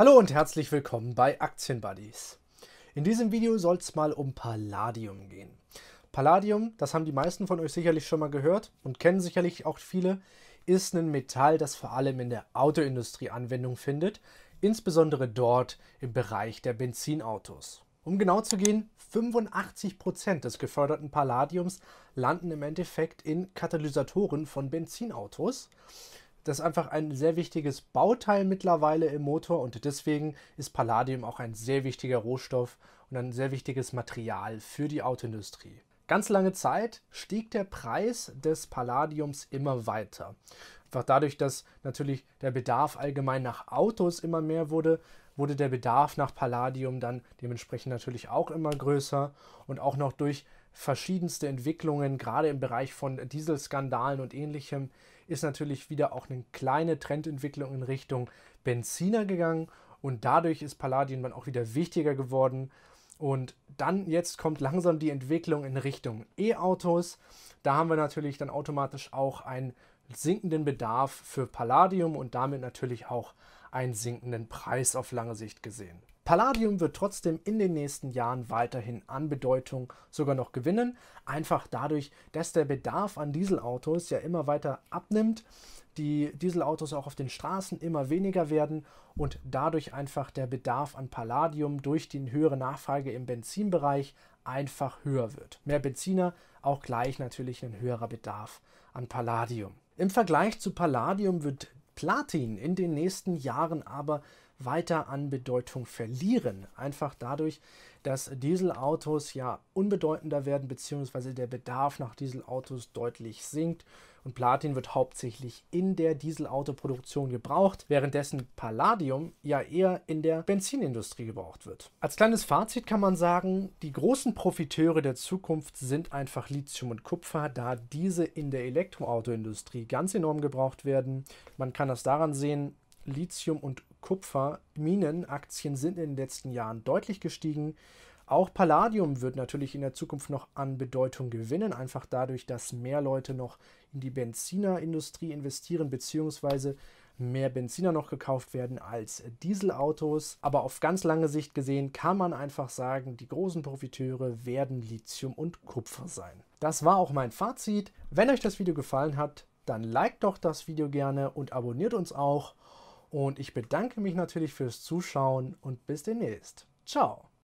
Hallo und herzlich willkommen bei Aktienbuddies. In diesem Video soll es mal um Palladium gehen. Palladium, das haben die meisten von euch sicherlich schon mal gehört und kennen sicherlich auch viele, ist ein Metall, das vor allem in der Autoindustrie Anwendung findet, insbesondere dort im Bereich der Benzinautos. Um genau zu gehen, 85% Prozent des geförderten Palladiums landen im Endeffekt in Katalysatoren von Benzinautos das ist einfach ein sehr wichtiges Bauteil mittlerweile im Motor und deswegen ist Palladium auch ein sehr wichtiger Rohstoff und ein sehr wichtiges Material für die Autoindustrie. Ganz lange Zeit stieg der Preis des Palladiums immer weiter. Einfach dadurch, dass natürlich der Bedarf allgemein nach Autos immer mehr wurde, wurde der Bedarf nach Palladium dann dementsprechend natürlich auch immer größer und auch noch durch verschiedenste Entwicklungen, gerade im Bereich von Dieselskandalen und ähnlichem, ist natürlich wieder auch eine kleine Trendentwicklung in Richtung Benziner gegangen und dadurch ist Palladium dann auch wieder wichtiger geworden. Und dann jetzt kommt langsam die Entwicklung in Richtung E-Autos. Da haben wir natürlich dann automatisch auch ein sinkenden Bedarf für Palladium und damit natürlich auch einen sinkenden Preis auf lange Sicht gesehen. Palladium wird trotzdem in den nächsten Jahren weiterhin an Bedeutung sogar noch gewinnen, einfach dadurch, dass der Bedarf an Dieselautos ja immer weiter abnimmt, die Dieselautos auch auf den Straßen immer weniger werden und dadurch einfach der Bedarf an Palladium durch die höhere Nachfrage im Benzinbereich einfach höher wird. Mehr Benziner, auch gleich natürlich ein höherer Bedarf an Palladium. Im Vergleich zu Palladium wird Platin in den nächsten Jahren aber weiter an Bedeutung verlieren. Einfach dadurch, dass Dieselautos ja unbedeutender werden, beziehungsweise der Bedarf nach Dieselautos deutlich sinkt. Und Platin wird hauptsächlich in der Dieselautoproduktion gebraucht, währenddessen Palladium ja eher in der Benzinindustrie gebraucht wird. Als kleines Fazit kann man sagen, die großen Profiteure der Zukunft sind einfach Lithium und Kupfer, da diese in der Elektroautoindustrie ganz enorm gebraucht werden. Man kann das daran sehen, Lithium und Kupferminenaktien sind in den letzten Jahren deutlich gestiegen. Auch Palladium wird natürlich in der Zukunft noch an Bedeutung gewinnen, einfach dadurch, dass mehr Leute noch in die Benzinerindustrie investieren, beziehungsweise mehr Benziner noch gekauft werden als Dieselautos. Aber auf ganz lange Sicht gesehen kann man einfach sagen, die großen Profiteure werden Lithium und Kupfer sein. Das war auch mein Fazit. Wenn euch das Video gefallen hat, dann liked doch das Video gerne und abonniert uns auch. Und ich bedanke mich natürlich fürs Zuschauen und bis demnächst. Ciao!